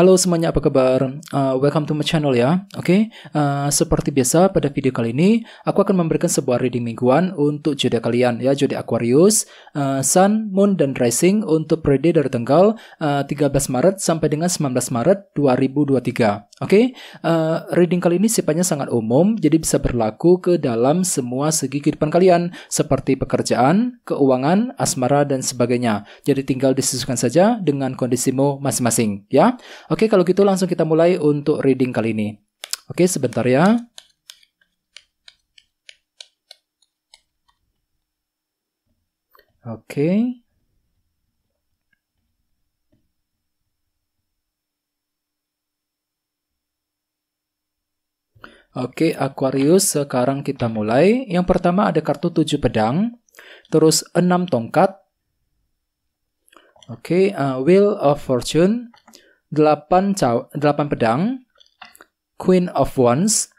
Halo semuanya, apa kabar? Uh, welcome to my channel ya. Oke, okay? uh, seperti biasa pada video kali ini aku akan memberikan sebuah reading mingguan untuk jodoh kalian ya, jodoh Aquarius, uh, Sun, Moon dan Rising untuk periode dari tanggal uh, 13 Maret sampai dengan 19 Maret 2023. Oke, okay? uh, reading kali ini sifatnya sangat umum, jadi bisa berlaku ke dalam semua segi kehidupan kalian seperti pekerjaan, keuangan, asmara dan sebagainya. Jadi tinggal disesuaikan saja dengan kondisimu masing-masing ya. Oke, kalau gitu langsung kita mulai untuk reading kali ini. Oke, sebentar ya. Oke. Oke, Aquarius, sekarang kita mulai. Yang pertama ada kartu tujuh pedang, terus enam tongkat. Oke, uh, Wheel of Fortune, 8 delapan pedang, Queen of Wands,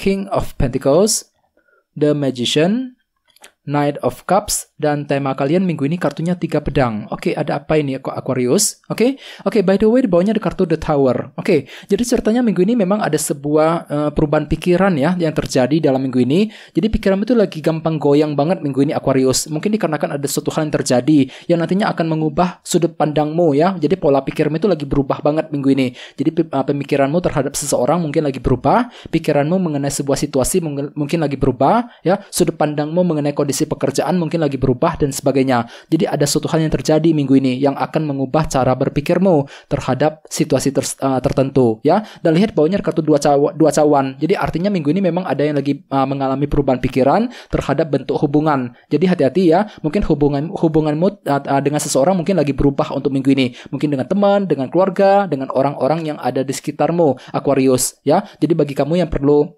King of Pentacles, The Magician, Knight of Cups dan tema kalian minggu ini kartunya tiga pedang. Oke, okay, ada apa ini kok Aquarius? Oke. Okay? Oke, okay, by the way di bawahnya ada kartu The Tower. Oke. Okay, jadi ceritanya minggu ini memang ada sebuah uh, perubahan pikiran ya yang terjadi dalam minggu ini. Jadi pikiran itu lagi gampang goyang banget minggu ini Aquarius. Mungkin dikarenakan ada suatu hal yang terjadi yang nantinya akan mengubah sudut pandangmu ya. Jadi pola pikirmu itu lagi berubah banget minggu ini. Jadi uh, pemikiranmu terhadap seseorang mungkin lagi berubah, pikiranmu mengenai sebuah situasi mungkin lagi berubah ya, sudut pandangmu mengenai kondisi kondisi pekerjaan mungkin lagi berubah dan sebagainya. Jadi ada suatu hal yang terjadi minggu ini yang akan mengubah cara berpikirmu terhadap situasi ter, uh, tertentu ya. Dan lihat bawahnya kartu dua caw dua cawan. Jadi artinya minggu ini memang ada yang lagi uh, mengalami perubahan pikiran terhadap bentuk hubungan. Jadi hati-hati ya, mungkin hubungan hubunganmu uh, uh, dengan seseorang mungkin lagi berubah untuk minggu ini. Mungkin dengan teman, dengan keluarga, dengan orang-orang yang ada di sekitarmu Aquarius ya. Jadi bagi kamu yang perlu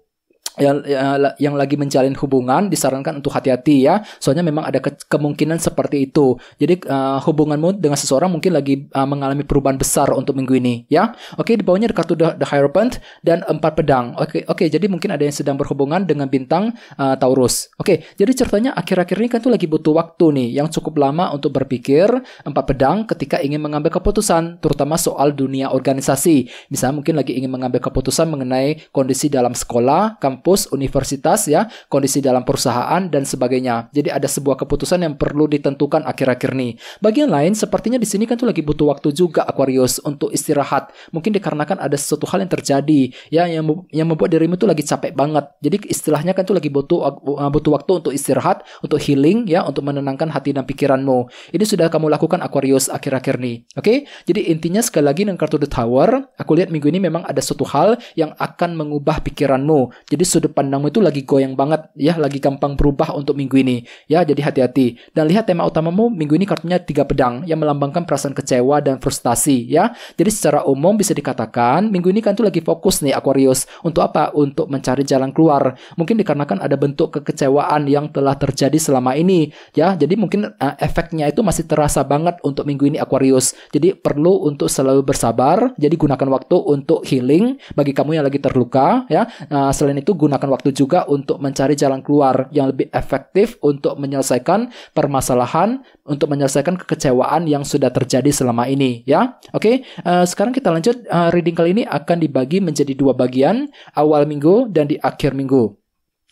yang ya, yang lagi menjalin hubungan disarankan untuk hati-hati ya soalnya memang ada ke kemungkinan seperti itu jadi uh, hubunganmu dengan seseorang mungkin lagi uh, mengalami perubahan besar untuk minggu ini ya oke okay, di bawahnya ada kartu the, the hierophant dan empat pedang oke okay, oke okay, jadi mungkin ada yang sedang berhubungan dengan bintang uh, taurus oke okay, jadi ceritanya akhir-akhir ini kan tuh lagi butuh waktu nih yang cukup lama untuk berpikir empat pedang ketika ingin mengambil keputusan terutama soal dunia organisasi misalnya mungkin lagi ingin mengambil keputusan mengenai kondisi dalam sekolah kampus, universitas ya, kondisi dalam perusahaan dan sebagainya. Jadi ada sebuah keputusan yang perlu ditentukan akhir-akhir nih. Bagian lain sepertinya di sini kan tuh lagi butuh waktu juga Aquarius untuk istirahat. Mungkin dikarenakan ada sesuatu hal yang terjadi ya yang yang membuat dirimu tuh lagi capek banget. Jadi istilahnya kan tuh lagi butuh butuh waktu untuk istirahat, untuk healing ya, untuk menenangkan hati dan pikiranmu. Ini sudah kamu lakukan Aquarius akhir-akhir nih. Oke? Okay? Jadi intinya sekali lagi dengan kartu The Tower, aku lihat minggu ini memang ada suatu hal yang akan mengubah pikiranmu. Jadi sudut pandangmu itu lagi goyang banget ya, lagi gampang berubah untuk minggu ini ya. Jadi hati-hati dan lihat tema utamamu minggu ini kartunya tiga pedang yang melambangkan perasaan kecewa dan frustasi ya. Jadi secara umum bisa dikatakan minggu ini kan tuh lagi fokus nih Aquarius untuk apa? Untuk mencari jalan keluar. Mungkin dikarenakan ada bentuk kekecewaan yang telah terjadi selama ini ya. Jadi mungkin uh, efeknya itu masih terasa banget untuk minggu ini Aquarius. Jadi perlu untuk selalu bersabar. Jadi gunakan waktu untuk healing bagi kamu yang lagi terluka ya. Nah, selain itu menggunakan waktu juga untuk mencari jalan keluar yang lebih efektif untuk menyelesaikan permasalahan, untuk menyelesaikan kekecewaan yang sudah terjadi selama ini, ya. Oke, okay? uh, eh, sekarang kita lanjut uh, reading kali ini akan dibagi menjadi dua bagian, awal minggu dan di akhir minggu.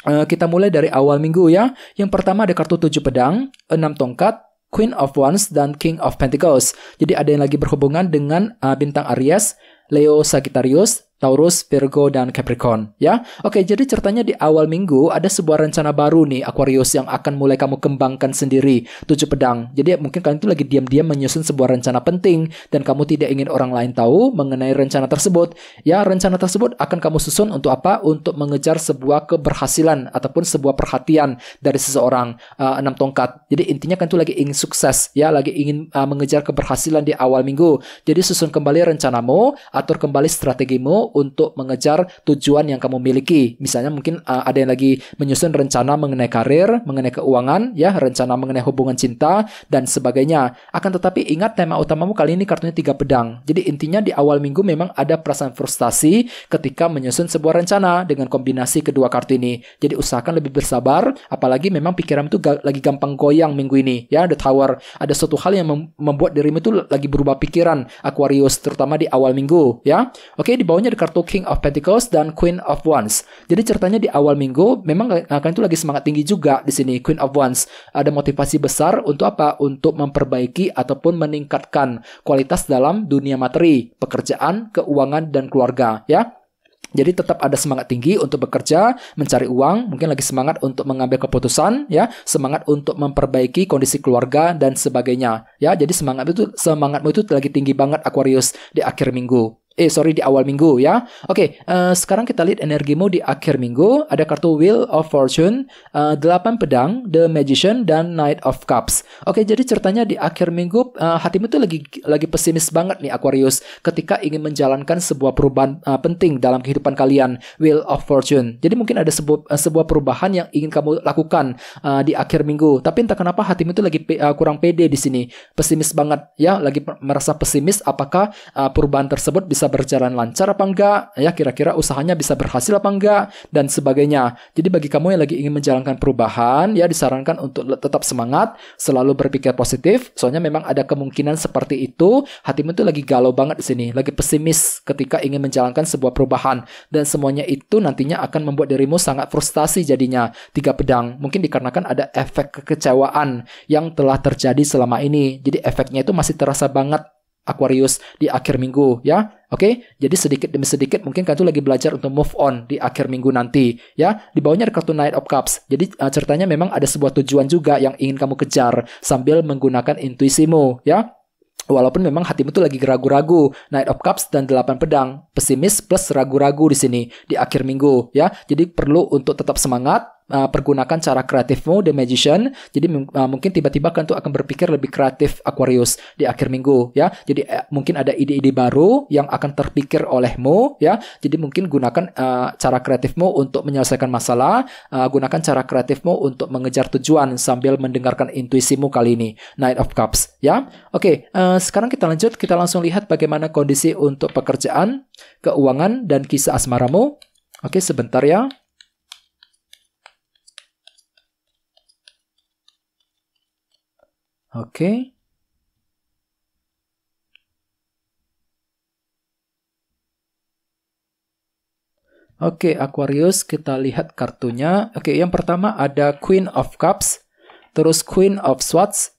Uh, kita mulai dari awal minggu ya. Yang pertama ada kartu tujuh pedang, enam tongkat, Queen of Wands dan King of Pentacles. Jadi ada yang lagi berhubungan dengan uh, bintang Aries, Leo Sagittarius, Taurus, Virgo, dan Capricorn, ya. Oke, jadi ceritanya di awal minggu ada sebuah rencana baru nih Aquarius yang akan mulai kamu kembangkan sendiri, tujuh pedang. Jadi mungkin kalian itu lagi diam-diam menyusun sebuah rencana penting dan kamu tidak ingin orang lain tahu mengenai rencana tersebut. Ya, rencana tersebut akan kamu susun untuk apa? Untuk mengejar sebuah keberhasilan ataupun sebuah perhatian dari seseorang uh, enam tongkat. Jadi intinya kan itu lagi ingin sukses, ya, lagi ingin uh, mengejar keberhasilan di awal minggu. Jadi susun kembali rencanamu, atur kembali strategimu untuk mengejar tujuan yang kamu miliki. Misalnya mungkin uh, ada yang lagi menyusun rencana mengenai karir, mengenai keuangan, ya, rencana mengenai hubungan cinta dan sebagainya. Akan tetapi ingat tema utamamu kali ini kartunya tiga pedang. Jadi intinya di awal minggu memang ada perasaan frustasi ketika menyusun sebuah rencana dengan kombinasi kedua kartu ini. Jadi usahakan lebih bersabar, apalagi memang pikiran itu ga lagi gampang goyang minggu ini, ya, ada tower, ada suatu hal yang mem membuat dirimu itu lagi berubah pikiran Aquarius terutama di awal minggu, ya. Oke, di bawahnya ada kartu King of Pentacles dan Queen of Wands. Jadi ceritanya di awal minggu memang kalian itu lagi semangat tinggi juga di sini Queen of Wands. Ada motivasi besar untuk apa? Untuk memperbaiki ataupun meningkatkan kualitas dalam dunia materi, pekerjaan, keuangan dan keluarga ya. Jadi tetap ada semangat tinggi untuk bekerja, mencari uang, mungkin lagi semangat untuk mengambil keputusan, ya, semangat untuk memperbaiki kondisi keluarga dan sebagainya, ya. Jadi semangat itu semangatmu itu lagi tinggi banget Aquarius di akhir minggu eh sorry di awal minggu ya. Oke, okay, uh, eh, sekarang kita lihat energimu di akhir minggu. Ada kartu Wheel of Fortune, uh, eh, 8 pedang, The Magician dan Knight of Cups. Oke, okay, jadi ceritanya di akhir minggu uh, hatimu tuh lagi lagi pesimis banget nih Aquarius ketika ingin menjalankan sebuah perubahan uh, penting dalam kehidupan kalian, Wheel of Fortune. Jadi mungkin ada sebuah uh, sebuah perubahan yang ingin kamu lakukan uh, di akhir minggu, tapi entah kenapa hatimu tuh lagi uh, kurang pede di sini, pesimis banget ya, lagi merasa pesimis apakah uh, perubahan tersebut bisa bisa berjalan lancar apa enggak, ya kira-kira usahanya bisa berhasil apa enggak dan sebagainya. Jadi bagi kamu yang lagi ingin menjalankan perubahan, ya disarankan untuk tetap semangat, selalu berpikir positif. Soalnya memang ada kemungkinan seperti itu, hatimu itu lagi galau banget di sini, lagi pesimis ketika ingin menjalankan sebuah perubahan dan semuanya itu nantinya akan membuat dirimu sangat frustasi jadinya. Tiga pedang mungkin dikarenakan ada efek kekecewaan yang telah terjadi selama ini. Jadi efeknya itu masih terasa banget Aquarius di akhir minggu ya. Oke, okay? jadi sedikit demi sedikit mungkin tuh lagi belajar untuk move on di akhir minggu nanti ya. Di bawahnya ada kartu Knight of Cups. Jadi uh, ceritanya memang ada sebuah tujuan juga yang ingin kamu kejar sambil menggunakan intuisimu ya. Walaupun memang hatimu tuh lagi ragu-ragu, Knight of Cups dan delapan pedang, pesimis plus ragu-ragu di sini di akhir minggu ya. Jadi perlu untuk tetap semangat, uh, pergunakan cara kreatifmu The Magician. Jadi uh, mungkin tiba-tiba kan tuh akan berpikir lebih kreatif Aquarius di akhir minggu ya. Jadi uh, mungkin ada ide-ide baru yang akan terpikir olehmu ya. Jadi mungkin gunakan uh, cara kreatifmu untuk menyelesaikan masalah, uh, gunakan cara kreatifmu untuk mengejar tujuan sambil mendengarkan intuisimu kali ini. Knight of Cups ya. Oke, okay, uh, sekarang kita lanjut kita langsung lihat bagaimana kondisi untuk pekerjaan, keuangan dan kisah asmaramu. Oke, sebentar ya. Oke. Oke, Aquarius, kita lihat kartunya. Oke, yang pertama ada Queen of Cups, terus Queen of Swords,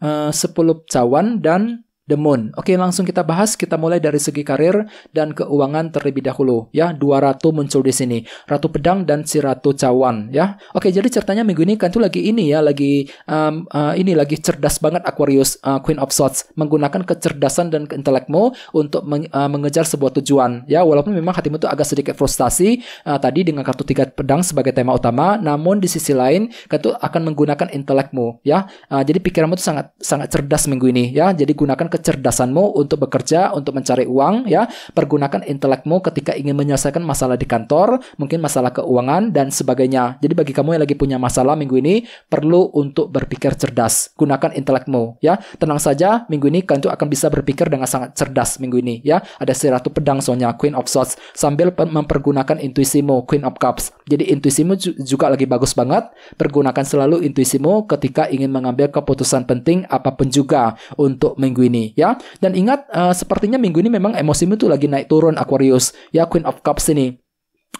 eh, uh, 10 cawan, dan The Moon. Oke, langsung kita bahas. Kita mulai dari segi karir dan keuangan terlebih dahulu. Ya, dua ratu muncul di sini. Ratu Pedang dan si Ratu Cawan. Ya, oke. Jadi ceritanya minggu ini kan tuh lagi ini ya, lagi um, uh, ini lagi cerdas banget Aquarius uh, Queen of Swords menggunakan kecerdasan dan intelekmu untuk men uh, eh, mengejar sebuah tujuan. Ya, walaupun memang hatimu tuh agak sedikit frustasi uh, tadi dengan kartu tiga pedang sebagai tema utama, namun di sisi lain kan tuh akan menggunakan intelekmu. Ya, uh, jadi pikiranmu tuh sangat sangat cerdas minggu ini. Ya, jadi gunakan ke kecerdasanmu untuk bekerja, untuk mencari uang ya. Pergunakan intelekmu ketika ingin menyelesaikan masalah di kantor, mungkin masalah keuangan dan sebagainya. Jadi bagi kamu yang lagi punya masalah minggu ini perlu untuk berpikir cerdas. Gunakan intelekmu ya. Tenang saja, minggu ini tuh akan bisa berpikir dengan sangat cerdas minggu ini ya. Ada si Pedang soalnya Queen of Swords sambil mempergunakan intuisimu Queen of Cups. Jadi intuisimu juga lagi bagus banget. Pergunakan selalu intuisimu ketika ingin mengambil keputusan penting apapun juga untuk minggu ini ya. Dan ingat uh, sepertinya minggu ini memang emosimu tuh lagi naik turun Aquarius ya Queen of Cups ini.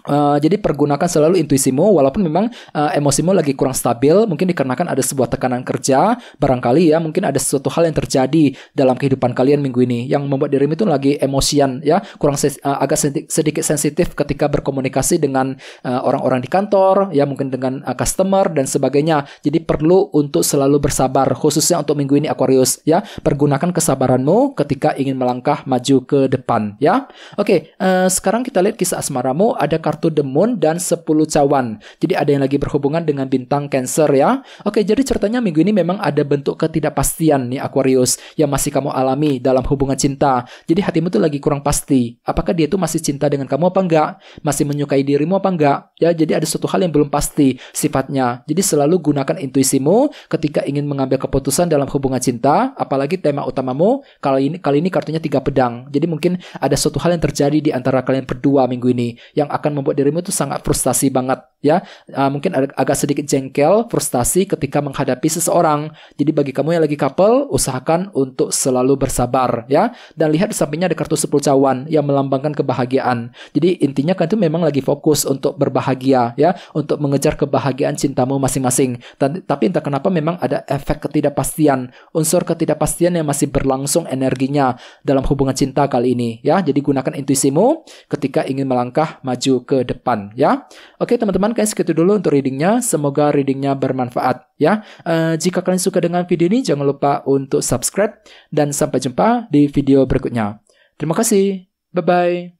Uh, jadi pergunakan selalu intuisimu walaupun memang uh, emosimu lagi kurang stabil mungkin dikarenakan ada sebuah tekanan kerja barangkali ya mungkin ada sesuatu hal yang terjadi dalam kehidupan kalian minggu ini yang membuat dirimu itu lagi emosian ya kurang uh, agak sedikit, sensitif ketika berkomunikasi dengan orang orang-orang di kantor ya mungkin dengan uh, customer dan sebagainya jadi perlu untuk selalu bersabar khususnya untuk minggu ini Aquarius ya pergunakan kesabaranmu ketika ingin melangkah maju ke depan ya oke okay, uh, sekarang kita lihat kisah asmaramu ada kartu The Moon dan 10 cawan. Jadi ada yang lagi berhubungan dengan bintang Cancer ya. Oke, jadi ceritanya minggu ini memang ada bentuk ketidakpastian nih Aquarius yang masih kamu alami dalam hubungan cinta. Jadi hatimu tuh lagi kurang pasti. Apakah dia tuh masih cinta dengan kamu apa enggak? Masih menyukai dirimu apa enggak? Ya, jadi ada suatu hal yang belum pasti sifatnya. Jadi selalu gunakan intuisimu ketika ingin mengambil keputusan dalam hubungan cinta, apalagi tema utamamu kali ini kali ini kartunya tiga pedang. Jadi mungkin ada suatu hal yang terjadi di antara kalian berdua minggu ini yang akan akan membuat dirimu itu sangat frustasi banget ya uh, mungkin ag agak sedikit jengkel frustasi ketika menghadapi seseorang jadi bagi kamu yang lagi couple usahakan untuk selalu bersabar ya dan lihat di sampingnya ada kartu sepuluh cawan yang melambangkan kebahagiaan jadi intinya kan itu memang lagi fokus untuk berbahagia ya untuk mengejar kebahagiaan cintamu masing-masing tapi entah kenapa memang ada efek ketidakpastian unsur ketidakpastian yang masih berlangsung energinya dalam hubungan cinta kali ini ya jadi gunakan intuisimu ketika ingin melangkah maju ke depan ya. Oke teman-teman kayak segitu dulu untuk readingnya. Semoga readingnya bermanfaat ya. Uh, jika kalian suka dengan video ini jangan lupa untuk subscribe dan sampai jumpa di video berikutnya. Terima kasih. Bye bye.